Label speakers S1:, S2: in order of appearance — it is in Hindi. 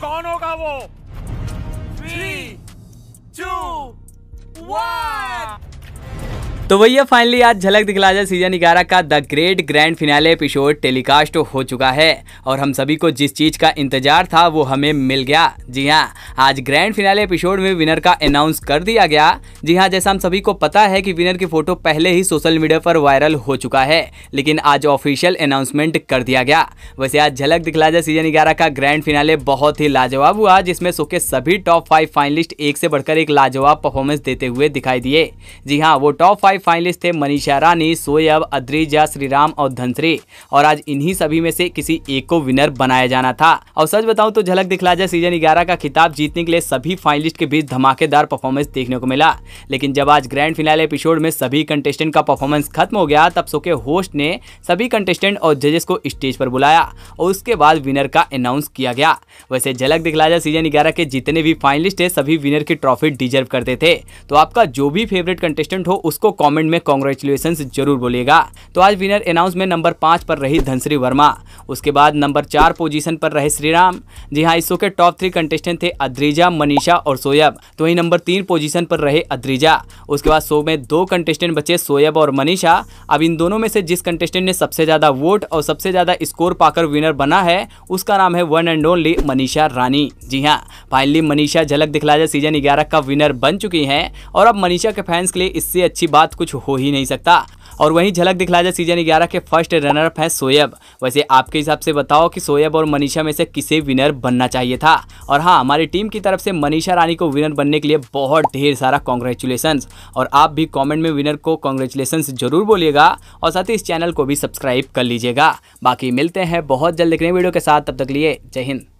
S1: कौन होगा वो थ्री टू वन तो भैया फाइनली आज झलक दिखला जाए सीजन ग्यारह का the great grand finale episode telecast हो चुका है और हम सभी को जिस चीज़ का इंतजार था वो हमें मिल गया जी हाँ आज ग्रैंड फिनाले एपिसोड में विनर का अनाउंस कर दिया गया जी हाँ जैसा हम सभी को पता है कि विनर की फोटो पहले ही सोशल मीडिया पर वायरल हो चुका है लेकिन आज ऑफिशियल अनाउंसमेंट कर दिया गया वैसे आज झलक दिखला जाए सीजन ग्यारह का ग्रैंड फिनाले बहुत ही लाजवाब हुआ जिसमें सो के सभी टॉप फाइव फाइनलिस्ट एक से बढ़कर एक लाजवाब परफॉर्मेंस देते हुए दिखाई दिए जी हाँ वो टॉप फाइव फाइव फाइनलिस्ट थे मनीषा रानी सोयब अद्रेजा श्रीराम और धनश्री और आज इन्हीं सभी में से किसी एक को विनर बनाया जाना था और सच बताऊं तो झलक दिखला जाए सीजन ग्यारह का खिताब जीतने के लिए सभी फाइनलिस्ट के बीच धमाकेदार परफॉर्मेंस देखने को मिला लेकिन जब आज ग्रैंड फिनाल एपिसोड में सभी कंटेस्टेंट का परफॉर्मेंस खत्म हो गया तब सो के होस्ट ने सभी कंटेस्टेंट और जजेस को स्टेज पर बुलाया और उसके बाद विनर का अनाउंस किया गया वैसे झलक दिखला जाए सीजन ग्यारह के जितने भी फाइनलिस्ट है सभी विनर की ट्रॉफी डिजर्व करते थे तो आपका जो भी फेवरेट कंटेस्टेंट हो उसको कमेंट में कॉन्ग्रेचुलेसन जरूर बोलेगा तो आज विनर अनाउंस में नंबर पाँच पर रही धनश्री वर्मा उसके बाद नंबर चार पोजीशन पर रहे श्रीराम जी हाँ इस शो के टॉप थ्री कंटेस्टेंट थे अद्रिजा मनीषा और सोयब तो वही नंबर तीन पोजीशन पर रहे अद्रिजा उसके बाद शो में दो कंटेस्टेंट बचे सोयब और मनीषा अब इन दोनों में से जिस कंटेस्टेंट ने सबसे ज़्यादा वोट और सबसे ज़्यादा स्कोर पाकर विनर बना है उसका नाम है one and only Manisha Rani जी हाँ फाइनली मनीषा झलक दिखलाजा सीजन ग्यारह का विनर बन चुकी है और अब मनीषा के फैंस के लिए इससे अच्छी बात कुछ हो ही नहीं सकता और वहीं झलक दिखला जाए सीजन 11 के फर्स्ट रनर अप है सोयब वैसे आपके हिसाब से बताओ कि सोयब और मनीषा में से किसे विनर बनना चाहिए था और हाँ हमारी टीम की तरफ से मनीषा रानी को विनर बनने के लिए बहुत ढेर सारा कॉन्ग्रेचुलेसन और आप भी कॉमेंट में विनर को कॉन्ग्रेचुलेसन जरूर बोलिएगा और साथ ही इस चैनल को भी सब्सक्राइब कर लीजिएगा बाकी मिलते हैं बहुत जल्द देखने वीडियो के साथ तब तक लिए जय हिंद